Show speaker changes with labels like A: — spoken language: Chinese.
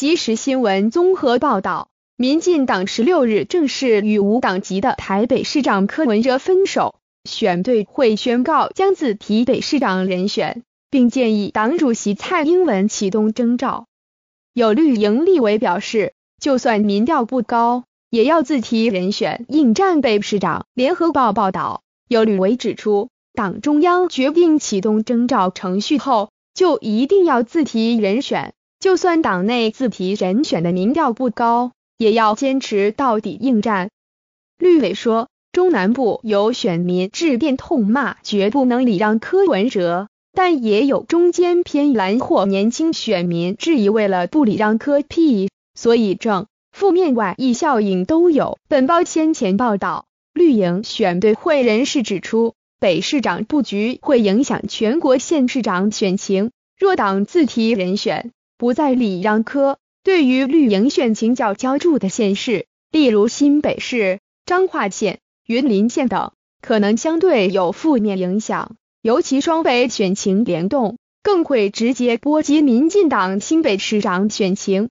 A: 即时新闻综合报道，民进党十六日正式与无党籍的台北市长柯文哲分手，选对会宣告将自提北市长人选，并建议党主席蔡英文启动征召。有绿营立委表示，就算民调不高，也要自提人选应战北市长。联合报报道，有绿委指出，党中央决定启动征召程序后，就一定要自提人选。就算党内自提人选的民调不高，也要坚持到底应战。绿委说，中南部有选民致电痛骂，绝不能礼让柯文哲，但也有中间偏蓝或年轻选民质疑，为了不礼让柯 P，所以正负面外溢效应都有。本报先前报道，绿营选对会人士指出，北市长布局会影响全国县市长选情，若党自提人选。不在礼让科，对于绿营选情较焦注的县市，例如新北市、彰化县、云林县等，可能相对有负面影响。尤其双北选情联动，更会直接波及民进党新北市长选情。